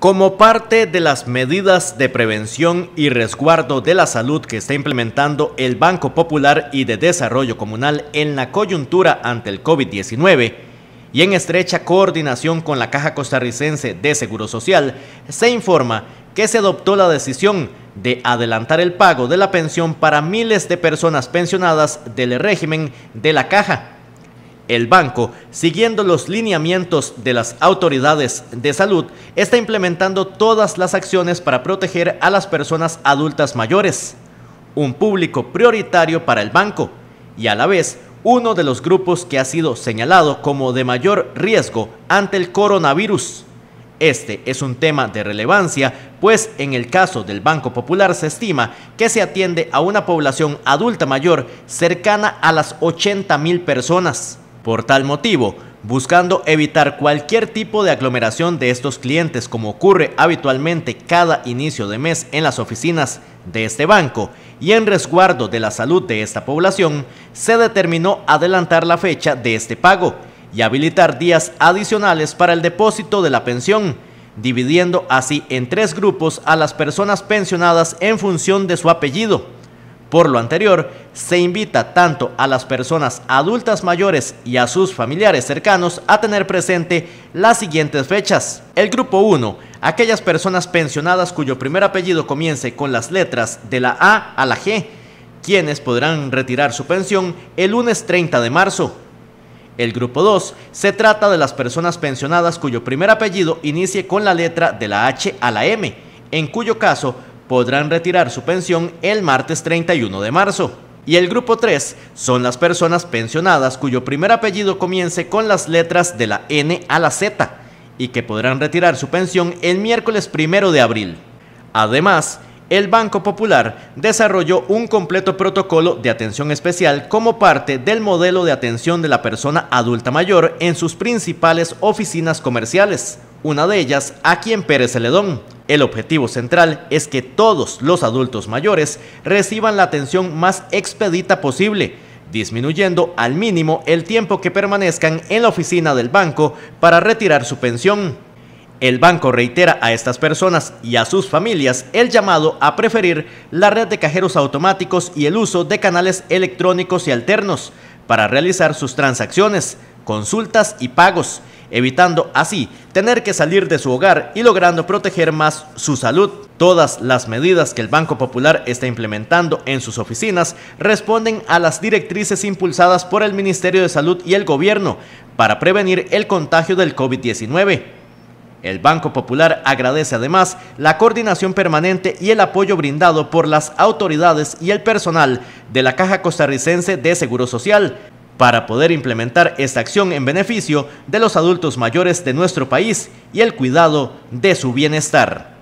Como parte de las medidas de prevención y resguardo de la salud que está implementando el Banco Popular y de Desarrollo Comunal en la coyuntura ante el COVID-19 y en estrecha coordinación con la Caja Costarricense de Seguro Social, se informa que se adoptó la decisión de adelantar el pago de la pensión para miles de personas pensionadas del régimen de la Caja el banco, siguiendo los lineamientos de las autoridades de salud, está implementando todas las acciones para proteger a las personas adultas mayores, un público prioritario para el banco, y a la vez uno de los grupos que ha sido señalado como de mayor riesgo ante el coronavirus. Este es un tema de relevancia, pues en el caso del Banco Popular se estima que se atiende a una población adulta mayor cercana a las 80 mil personas. Por tal motivo, buscando evitar cualquier tipo de aglomeración de estos clientes como ocurre habitualmente cada inicio de mes en las oficinas de este banco y en resguardo de la salud de esta población, se determinó adelantar la fecha de este pago y habilitar días adicionales para el depósito de la pensión, dividiendo así en tres grupos a las personas pensionadas en función de su apellido por lo anterior, se invita tanto a las personas adultas mayores y a sus familiares cercanos a tener presente las siguientes fechas. El grupo 1, aquellas personas pensionadas cuyo primer apellido comience con las letras de la A a la G, quienes podrán retirar su pensión el lunes 30 de marzo. El grupo 2 se trata de las personas pensionadas cuyo primer apellido inicie con la letra de la H a la M, en cuyo caso podrán retirar su pensión el martes 31 de marzo. Y el grupo 3 son las personas pensionadas cuyo primer apellido comience con las letras de la N a la Z y que podrán retirar su pensión el miércoles 1 de abril. Además, el Banco Popular desarrolló un completo protocolo de atención especial como parte del modelo de atención de la persona adulta mayor en sus principales oficinas comerciales, una de ellas aquí en Pérez Celedón. El objetivo central es que todos los adultos mayores reciban la atención más expedita posible, disminuyendo al mínimo el tiempo que permanezcan en la oficina del banco para retirar su pensión. El banco reitera a estas personas y a sus familias el llamado a preferir la red de cajeros automáticos y el uso de canales electrónicos y alternos para realizar sus transacciones consultas y pagos, evitando así tener que salir de su hogar y logrando proteger más su salud. Todas las medidas que el Banco Popular está implementando en sus oficinas responden a las directrices impulsadas por el Ministerio de Salud y el Gobierno para prevenir el contagio del COVID-19. El Banco Popular agradece además la coordinación permanente y el apoyo brindado por las autoridades y el personal de la Caja Costarricense de Seguro Social, para poder implementar esta acción en beneficio de los adultos mayores de nuestro país y el cuidado de su bienestar.